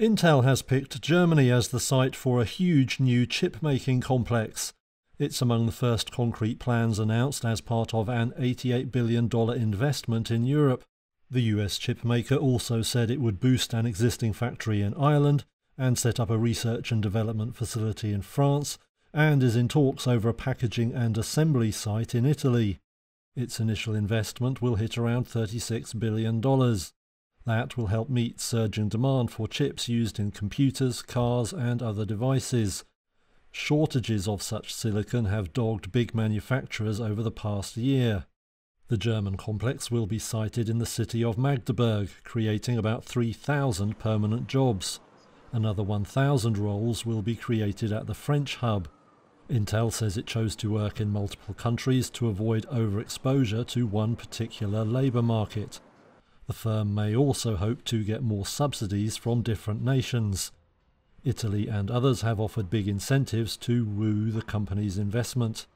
Intel has picked Germany as the site for a huge new chip making complex. It's among the first concrete plans announced as part of an $88 billion investment in Europe. The US chip maker also said it would boost an existing factory in Ireland and set up a research and development facility in France and is in talks over a packaging and assembly site in Italy. Its initial investment will hit around $36 billion. That will help meet surging demand for chips used in computers, cars and other devices. Shortages of such silicon have dogged big manufacturers over the past year. The German complex will be sited in the city of Magdeburg, creating about 3,000 permanent jobs. Another 1,000 roles will be created at the French hub. Intel says it chose to work in multiple countries to avoid overexposure to one particular labour market. The firm may also hope to get more subsidies from different nations. Italy and others have offered big incentives to woo the company's investment.